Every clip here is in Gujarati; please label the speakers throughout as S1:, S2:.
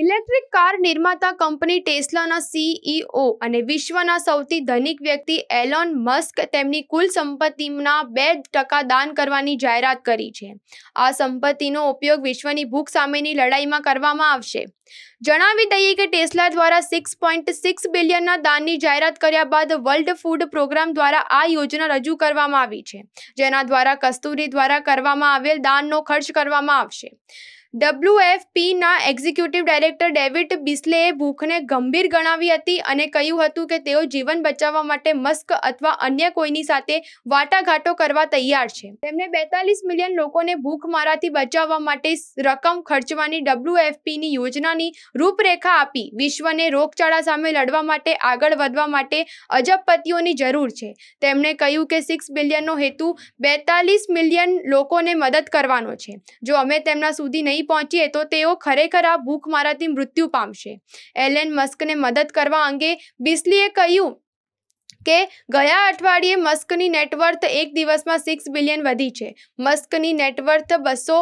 S1: ઇલેક્ટ્રિક કાર નિર્માતા કંપની ટેસ્લાના સીઈઓ અને વિશ્વના સૌથી ધનિક વ્યક્તિ એલોન મસ્ક તેમની કુલ સંપત્તિના બે ટકા દાન કરવાની જાહેરાત કરી છે આ સંપત્તિનો ઉપયોગ વિશ્વની ભૂખ સામેની લડાઈમાં કરવામાં આવશે જણાવી દઈએ કે ટેસ્લા દ્વારા સિક્સ પોઈન્ટ સિક્સ બિલિયનના દાનની જાહેરાત કર્યા બાદ વર્લ્ડ ફૂડ પ્રોગ્રામ દ્વારા આ યોજના રજૂ કરવામાં આવી છે જેના દ્વારા કસ્તુરી દ્વારા કરવામાં આવેલ દાનનો ખર્ચ કરવામાં આવશે ડબ્લ્યુએફપીના એક્ઝિક્યુટિવ ડાયરેક્ટર ડેવિડ બિસ્લેએ ભૂખને ગંભીર ગણાવી હતી અને કહ્યું હતું કે તેઓ જીવન બચાવવા માટે મસ્ક અથવા અન્ય કોઈની સાથે વાટાઘાટો કરવા તૈયાર છે તેમણે બેતાલીસ મિલિયન લોકોને ભૂખમારાથી બચાવવા માટે રકમ ખર્ચવાની ડબ્લ્યુએફપીની યોજનાની રૂપરેખા આપી વિશ્વને રોગચાળા સામે લડવા માટે આગળ વધવા માટે અજબપતિઓની જરૂર છે તેમણે કહ્યું કે સિક્સ બિલિયનનો હેતુ બેતાલીસ મિલિયન લોકોને મદદ કરવાનો છે જો અમે તેમના સુધી નહીં નહીં પહોંચીએ તો તેઓ ખરેખર આ ભૂખમરાથી મૃત્યુ પામશે એલેન મસ્કને મદદ કરવા અંગે બિસ્લીએ કહ્યું કે ગયા અઠવાડિયે મસ્કની નેટવર્થ એક દિવસમાં સિક્સ બિલિયન વધી છે મસ્કની નેટવર્થ બસો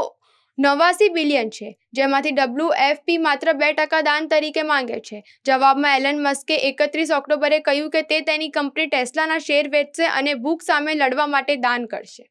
S1: નવાસી બિલિયન છે જેમાંથી ડબલ્યુ એફપી માત્ર બે ટકા દાન તરીકે માંગે છે જવાબમાં એલન મસ્કે એકત્રીસ ઓક્ટોબરે કહ્યું કે તે તેની કંપની ટેસ્લાના શેર વેચશે અને ભૂખ સામે લડવા માટે દાન કરશે